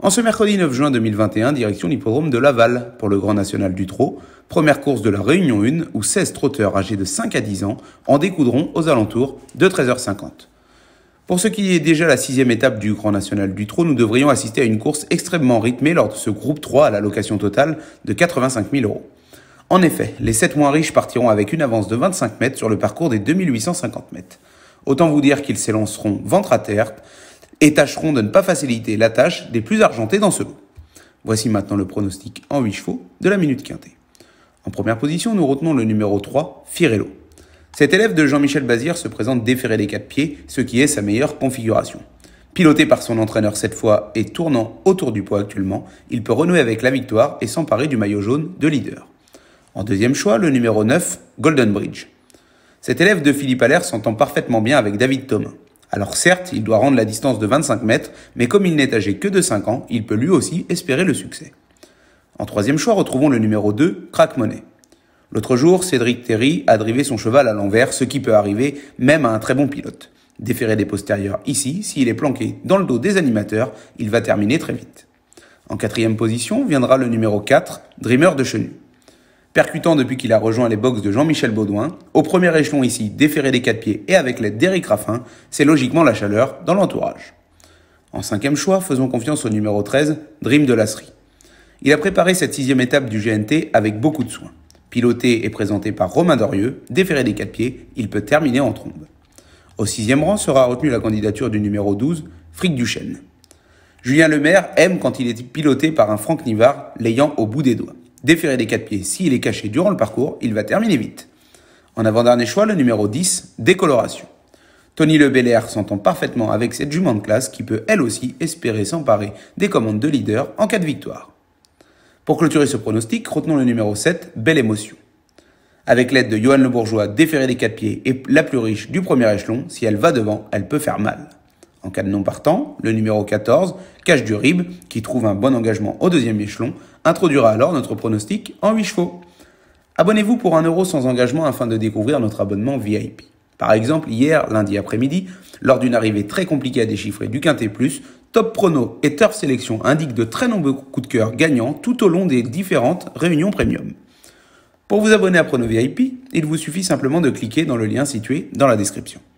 En ce mercredi 9 juin 2021, direction l'hippodrome de Laval pour le Grand National du Trot, première course de la Réunion 1 où 16 trotteurs âgés de 5 à 10 ans en découdront aux alentours de 13h50. Pour ce qui est déjà la sixième étape du Grand National du Trot, nous devrions assister à une course extrêmement rythmée lors de ce groupe 3 à la location totale de 85 000 euros. En effet, les 7 moins riches partiront avec une avance de 25 mètres sur le parcours des 2850 mètres. Autant vous dire qu'ils s'élanceront ventre à terre et tâcheront de ne pas faciliter la tâche des plus argentés dans ce lot. Voici maintenant le pronostic en 8 chevaux de la minute quintée. En première position, nous retenons le numéro 3, Firello. Cet élève de Jean-Michel Bazir se présente déféré des quatre pieds, ce qui est sa meilleure configuration. Piloté par son entraîneur cette fois et tournant autour du poids actuellement, il peut renouer avec la victoire et s'emparer du maillot jaune de leader. En deuxième choix, le numéro 9, Golden Bridge. Cet élève de Philippe Allaire s'entend parfaitement bien avec David Thomas. Alors certes, il doit rendre la distance de 25 mètres, mais comme il n'est âgé que de 5 ans, il peut lui aussi espérer le succès. En troisième choix, retrouvons le numéro 2, Crack Money. L'autre jour, Cédric Terry a drivé son cheval à l'envers, ce qui peut arriver même à un très bon pilote. Déféré des postérieurs ici, s'il est planqué dans le dos des animateurs, il va terminer très vite. En quatrième position viendra le numéro 4, Dreamer de Chenu percutant depuis qu'il a rejoint les box de Jean-Michel Baudouin, au premier échelon ici, déféré des quatre pieds et avec l'aide d'Éric Raffin, c'est logiquement la chaleur dans l'entourage. En cinquième choix, faisons confiance au numéro 13, Dream de Lassery. Il a préparé cette sixième étape du GNT avec beaucoup de soin. Piloté et présenté par Romain Dorieux, déféré des quatre pieds, il peut terminer en trombe. Au sixième rang sera retenue la candidature du numéro 12, Frick Duchesne. Julien Lemaire aime quand il est piloté par un Franck Nivard, l'ayant au bout des doigts déférer des quatre pieds, s'il est caché durant le parcours, il va terminer vite. En avant-dernier choix, le numéro 10, décoloration. Tony Le Belair s'entend parfaitement avec cette jument de classe qui peut elle aussi espérer s'emparer des commandes de leader en cas de victoire. Pour clôturer ce pronostic, retenons le numéro 7, Belle Émotion. Avec l'aide de Johan Le Bourgeois, déférer des quatre pieds est la plus riche du premier échelon, si elle va devant, elle peut faire mal. En cas de non partant, le numéro 14, Cache du Rib, qui trouve un bon engagement au deuxième échelon, introduira alors notre pronostic en 8 chevaux. Abonnez-vous pour 1€ euro sans engagement afin de découvrir notre abonnement VIP. Par exemple, hier, lundi après-midi, lors d'une arrivée très compliquée à déchiffrer du Quintet Plus, Top Prono et Turf Sélection indiquent de très nombreux coups de cœur gagnants tout au long des différentes réunions premium. Pour vous abonner à Prono VIP, il vous suffit simplement de cliquer dans le lien situé dans la description.